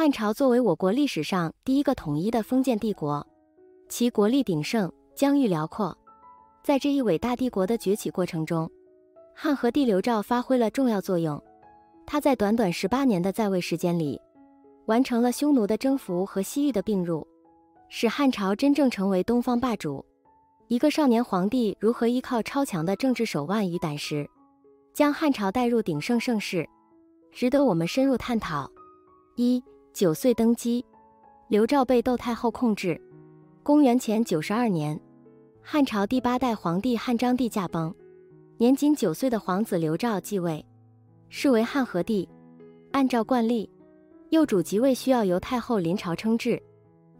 汉朝作为我国历史上第一个统一的封建帝国，其国力鼎盛，疆域辽阔。在这一伟大帝国的崛起过程中，汉和帝刘肇发挥了重要作用。他在短短十八年的在位时间里，完成了匈奴的征服和西域的并入，使汉朝真正成为东方霸主。一个少年皇帝如何依靠超强的政治手腕与胆识，将汉朝带入鼎盛盛世，值得我们深入探讨。一九岁登基，刘昭被窦太后控制。公元前九十二年，汉朝第八代皇帝汉章帝驾崩，年仅九岁的皇子刘肇继位，是为汉和帝。按照惯例，幼主即位需要由太后临朝称制。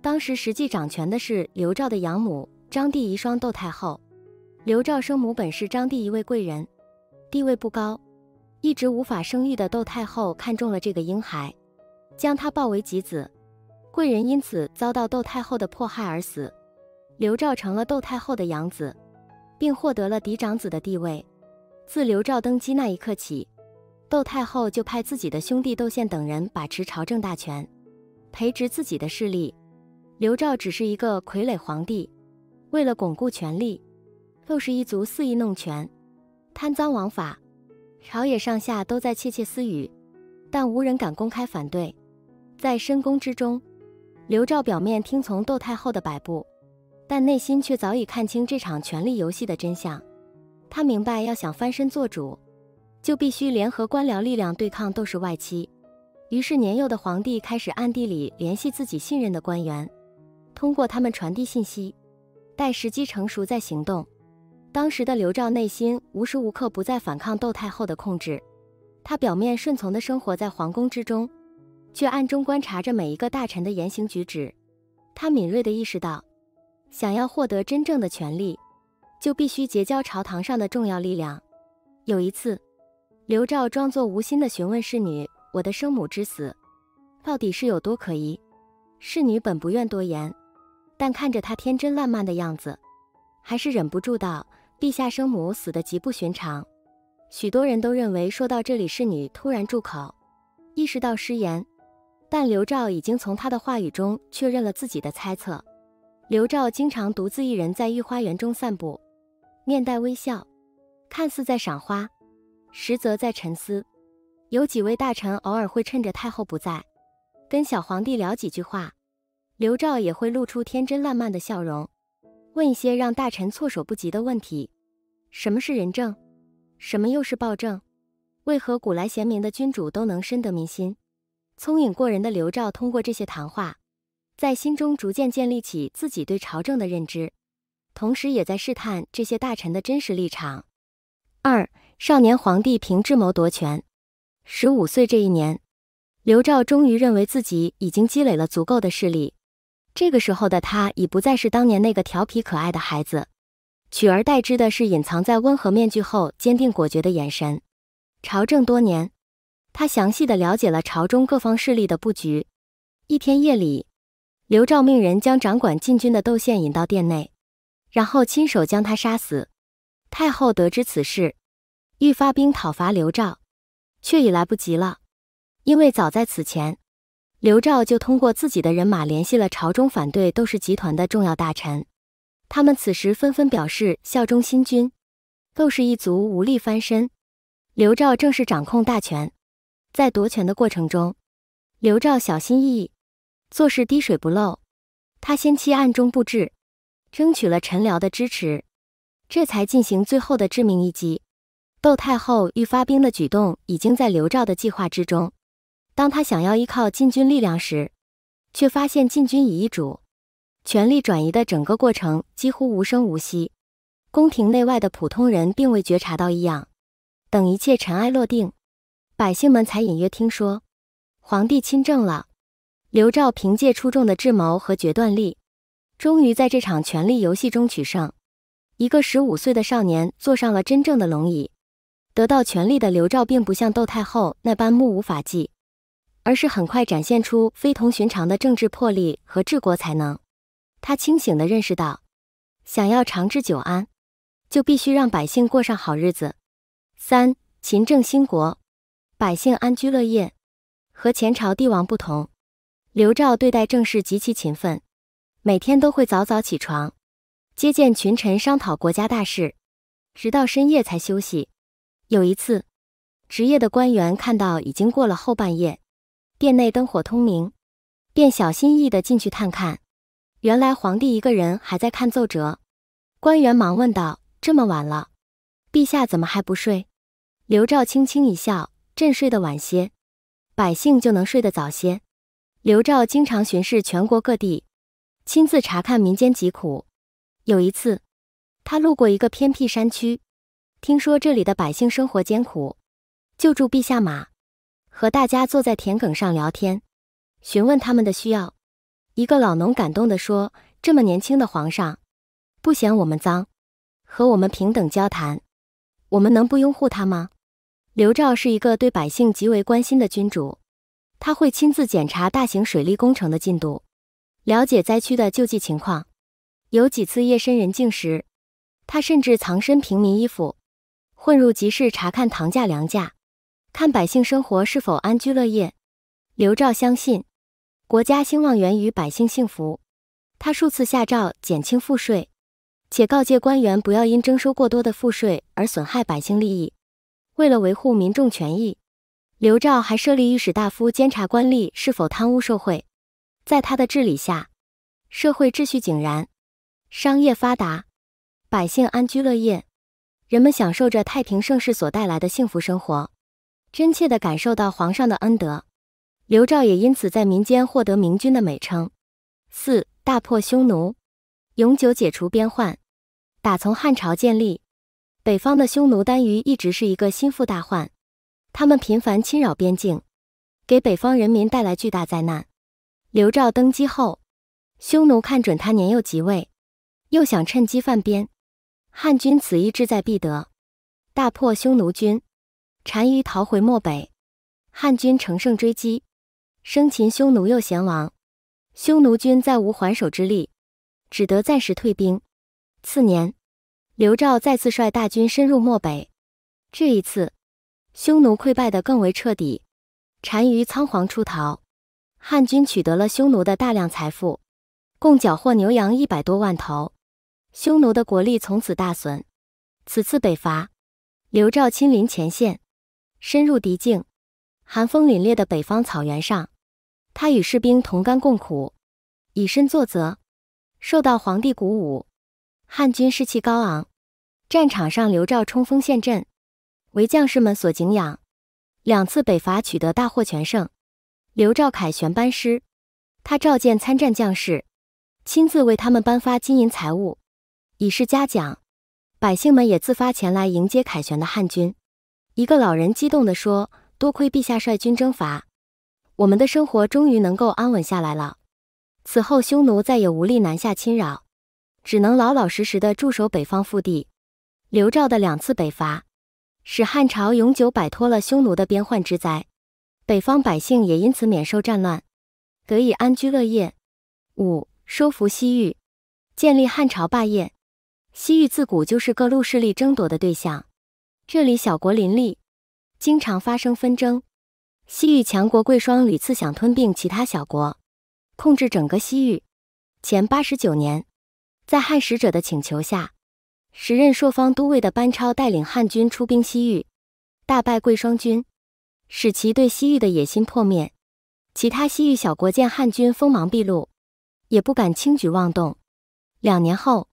当时实际掌权的是刘昭的养母章帝遗孀窦太后。刘昭生母本是章帝一位贵人，地位不高，一直无法生育的窦太后看中了这个婴孩。将他抱为己子，贵人因此遭到窦太后的迫害而死。刘肇成了窦太后的养子，并获得了嫡长子的地位。自刘肇登基那一刻起，窦太后就派自己的兄弟窦宪等人把持朝政大权，培植自己的势力。刘肇只是一个傀儡皇帝。为了巩固权力，窦氏一族肆意弄权，贪赃枉法，朝野上下都在窃窃私语，但无人敢公开反对。在深宫之中，刘照表面听从窦太后的摆布，但内心却早已看清这场权力游戏的真相。他明白，要想翻身做主，就必须联合官僚力量对抗窦氏外戚。于是，年幼的皇帝开始暗地里联系自己信任的官员，通过他们传递信息，待时机成熟再行动。当时的刘照内心无时无刻不在反抗窦太后的控制，他表面顺从地生活在皇宫之中。却暗中观察着每一个大臣的言行举止，他敏锐地意识到，想要获得真正的权力，就必须结交朝堂上的重要力量。有一次，刘照装作无心地询问侍女：“我的生母之死，到底是有多可疑？”侍女本不愿多言，但看着他天真烂漫的样子，还是忍不住道：“陛下生母死得极不寻常，许多人都认为……”说到这里，侍女突然住口，意识到失言。但刘照已经从他的话语中确认了自己的猜测。刘照经常独自一人在御花园中散步，面带微笑，看似在赏花，实则在沉思。有几位大臣偶尔会趁着太后不在，跟小皇帝聊几句话，刘照也会露出天真烂漫的笑容，问一些让大臣措手不及的问题：什么是仁政？什么又是暴政？为何古来贤明的君主都能深得民心？聪颖过人的刘照通过这些谈话，在心中逐渐建立起自己对朝政的认知，同时也在试探这些大臣的真实立场。二少年皇帝凭智谋夺权，十五岁这一年，刘照终于认为自己已经积累了足够的势力。这个时候的他已不再是当年那个调皮可爱的孩子，取而代之的是隐藏在温和面具后坚定果决的眼神。朝政多年。他详细的了解了朝中各方势力的布局。一天夜里，刘照命人将掌管禁军的窦宪引到殿内，然后亲手将他杀死。太后得知此事，欲发兵讨伐刘照，却已来不及了。因为早在此前，刘照就通过自己的人马联系了朝中反对窦氏集团的重要大臣，他们此时纷纷表示效忠新君，窦氏一族无力翻身，刘照正式掌控大权。在夺权的过程中，刘照小心翼翼，做事滴水不漏。他先期暗中布置，争取了陈辽的支持，这才进行最后的致命一击。窦太后欲发兵的举动已经在刘照的计划之中。当他想要依靠禁军力量时，却发现禁军已易主。权力转移的整个过程几乎无声无息，宫廷内外的普通人并未觉察到异样。等一切尘埃落定。百姓们才隐约听说，皇帝亲政了。刘兆凭借出众的智谋和决断力，终于在这场权力游戏中取胜。一个十五岁的少年坐上了真正的龙椅，得到权力的刘兆并不像窦太后那般目无法纪，而是很快展现出非同寻常的政治魄力和治国才能。他清醒地认识到，想要长治久安，就必须让百姓过上好日子。三，勤政兴国。百姓安居乐业，和前朝帝王不同。刘照对待政事极其勤奋，每天都会早早起床，接见群臣，商讨国家大事，直到深夜才休息。有一次，值夜的官员看到已经过了后半夜，殿内灯火通明，便小心翼翼的进去探看。原来皇帝一个人还在看奏折。官员忙问道：“这么晚了，陛下怎么还不睡？”刘照轻轻一笑。朕睡得晚些，百姓就能睡得早些。刘照经常巡视全国各地，亲自查看民间疾苦。有一次，他路过一个偏僻山区，听说这里的百姓生活艰苦，就住陛下马，和大家坐在田埂上聊天，询问他们的需要。一个老农感动地说：“这么年轻的皇上，不嫌我们脏，和我们平等交谈，我们能不拥护他吗？”刘肇是一个对百姓极为关心的君主，他会亲自检查大型水利工程的进度，了解灾区的救济情况。有几次夜深人静时，他甚至藏身平民衣服，混入集市查看糖价、粮价，看百姓生活是否安居乐业。刘肇相信，国家兴旺源于百姓幸福。他数次下诏减轻赋税，且告诫官员不要因征收过多的赋税而损害百姓利益。为了维护民众权益，刘昭还设立御史大夫监察官吏是否贪污受贿。在他的治理下，社会秩序井然，商业发达，百姓安居乐业，人们享受着太平盛世所带来的幸福生活，真切地感受到皇上的恩德。刘昭也因此在民间获得“明君”的美称。四、大破匈奴，永久解除边患。打从汉朝建立。北方的匈奴单于一直是一个心腹大患，他们频繁侵扰边境，给北方人民带来巨大灾难。刘肇登基后，匈奴看准他年幼即位，又想趁机犯边，汉军此役志在必得，大破匈奴军，单于逃回漠北，汉军乘胜追击，生擒匈奴右贤王，匈奴军再无还手之力，只得暂时退兵。次年。刘肇再次率大军深入漠北，这一次，匈奴溃败得更为彻底，单于仓皇出逃，汉军取得了匈奴的大量财富，共缴获牛羊一百多万头，匈奴的国力从此大损。此次北伐，刘肇亲临前线，深入敌境，寒风凛冽的北方草原上，他与士兵同甘共苦，以身作则，受到皇帝鼓舞，汉军士气高昂。战场上，刘肇冲锋陷阵，为将士们所敬仰。两次北伐取得大获全胜，刘肇凯旋班师。他召见参战将士，亲自为他们颁发金银财物，以示嘉奖。百姓们也自发前来迎接凯旋的汉军。一个老人激动地说：“多亏陛下率军征伐，我们的生活终于能够安稳下来了。此后，匈奴再也无力南下侵扰，只能老老实实的驻守北方腹地。”刘昭的两次北伐，使汉朝永久摆脱了匈奴的边患之灾，北方百姓也因此免受战乱，得以安居乐业。五、收服西域，建立汉朝霸业。西域自古就是各路势力争夺的对象，这里小国林立，经常发生纷争。西域强国贵霜屡次想吞并其他小国，控制整个西域。前八十九年，在汉使者的请求下。时任朔方都尉的班超带领汉军出兵西域，大败贵霜军，使其对西域的野心破灭。其他西域小国见汉军锋芒毕露，也不敢轻举妄动。两年后，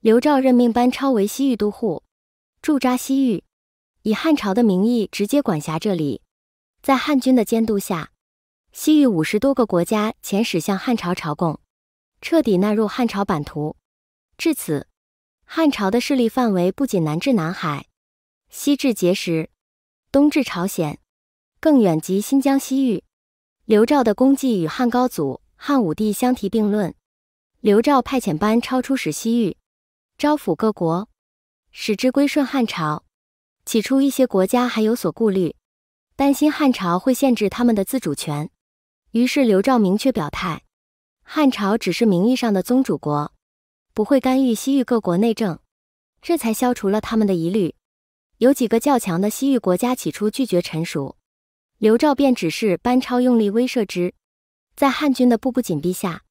刘肇任命班超为西域都护，驻扎西域，以汉朝的名义直接管辖这里。在汉军的监督下，西域五十多个国家遣使向汉朝朝贡，彻底纳入汉朝版图。至此。汉朝的势力范围不仅南至南海，西至碣石，东至朝鲜，更远及新疆西域。刘昭的功绩与汉高祖、汉武帝相提并论。刘昭派遣班超出使西域，招抚各国，使之归顺汉朝。起初，一些国家还有所顾虑，担心汉朝会限制他们的自主权。于是，刘昭明确表态：汉朝只是名义上的宗主国。不会干预西域各国内政，这才消除了他们的疑虑。有几个较强的西域国家起初拒绝臣属，刘肇便指示班超用力威慑之。在汉军的步步紧逼下，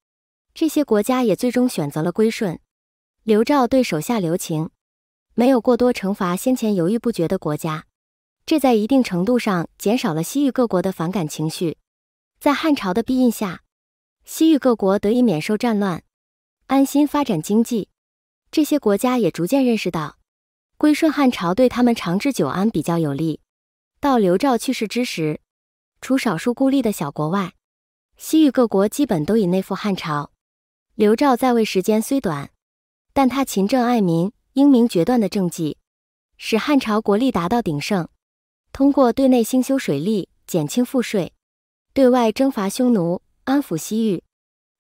这些国家也最终选择了归顺。刘肇对手下留情，没有过多惩罚先前犹豫不决的国家，这在一定程度上减少了西域各国的反感情绪。在汉朝的庇荫下，西域各国得以免受战乱。安心发展经济，这些国家也逐渐认识到，归顺汉朝对他们长治久安比较有利。到刘肇去世之时，除少数孤立的小国外，西域各国基本都已内附汉朝。刘肇在位时间虽短，但他勤政爱民、英明决断的政绩，使汉朝国力达到鼎盛。通过对内兴修水利、减轻赋税，对外征伐匈奴、安抚西域。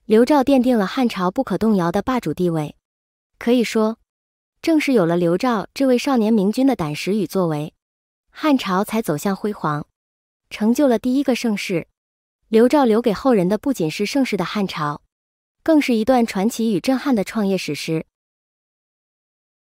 刘昭奠定了汉朝不可动摇的霸主地位，可以说，正是有了刘昭这位少年明君的胆识与作为，汉朝才走向辉煌，成就了第一个盛世。刘昭留给后人的不仅是盛世的汉朝，更是一段传奇与震撼的创业史诗。